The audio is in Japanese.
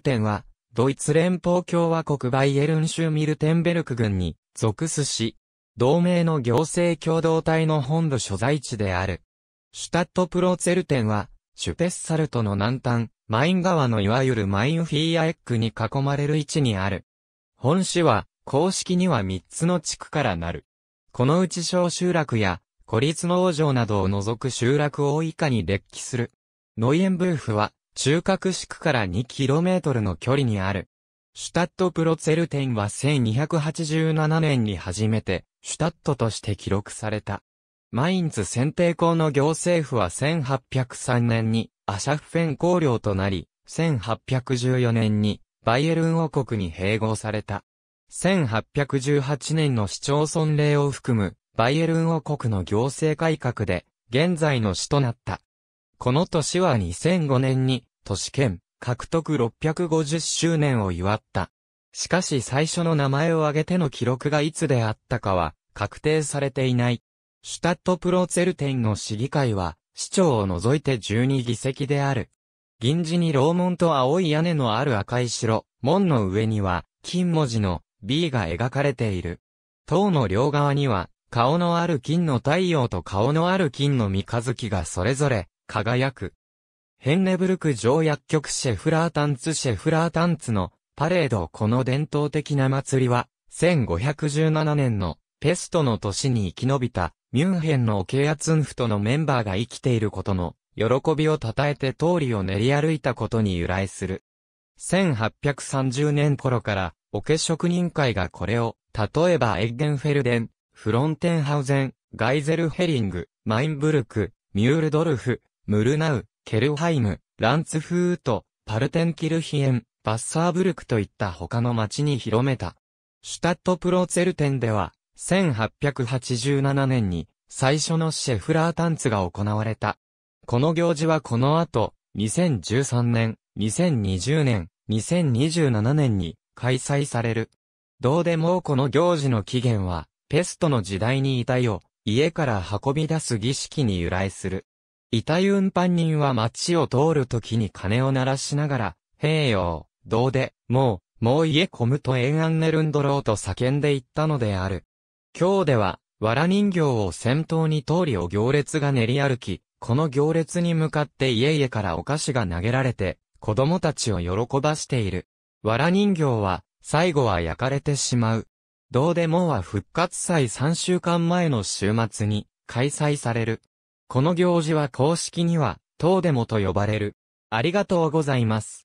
テンは、ドイツ連邦共和国バイエルン州ミルテンベルク郡に属すし、同盟の行政共同体の本土所在地である。シュタットプロツェルテンは、シュペッサルトの南端、マイン川のいわゆるマインフィーアエックに囲まれる位置にある。本市は、公式には3つの地区からなる。このうち小集落や、孤立農場などを除く集落を以下に列記する。ノイエンブーフは、中核市区から 2km の距離にある。シュタットプロツェルテンは1287年に初めて、シュタットとして記録された。マインツ選定校の行政府は1803年にアシャフフェン公領となり、1814年にバイエルン王国に併合された。1818年の市町村令を含むバイエルン王国の行政改革で現在の市となった。この年は2005年に、都市圏、獲得650周年を祝った。しかし最初の名前を挙げての記録がいつであったかは、確定されていない。シュタットプロツェルテンの市議会は、市長を除いて12議席である。銀地に楼門と青い屋根のある赤い城、門の上には、金文字の B が描かれている。塔の両側には、顔のある金の太陽と顔のある金の三日月がそれぞれ輝く。ヘンネブルク城薬局シェフラータンツシェフラータンツのパレードこの伝統的な祭りは、1517年のペストの年に生き延びたミュンヘンのオケアツンフトのメンバーが生きていることの喜びを称えて通りを練り歩いたことに由来する。1830年頃から、オケ職人会がこれを、例えばエッゲンフェルデン、フロンテンハウゼン、ガイゼルヘリング、マインブルク、ミュールドルフ、ムルナウ、ケルハイム、ランツフート、パルテンキルヒエン、バッサーブルクといった他の町に広めた。シュタットプロツェルテンでは、1887年に最初のシェフラータンツが行われた。この行事はこの後、2013年、2020年、2027年に開催される。どうでもこの行事の起源は、ペストの時代に遺体を家から運び出す儀式に由来する。遺体運搬人は街を通るときに鐘を鳴らしながら、平洋、どうで、もう、もう家込むと沿岸ネルンドローと叫んでいったのである。今日では、藁人形を先頭に通りを行列が練り歩き、この行列に向かって家々からお菓子が投げられて、子供たちを喜ばしている。藁人形は、最後は焼かれてしまう。どうでもは復活祭3週間前の週末に、開催される。この行事は公式には、とうでもと呼ばれる。ありがとうございます。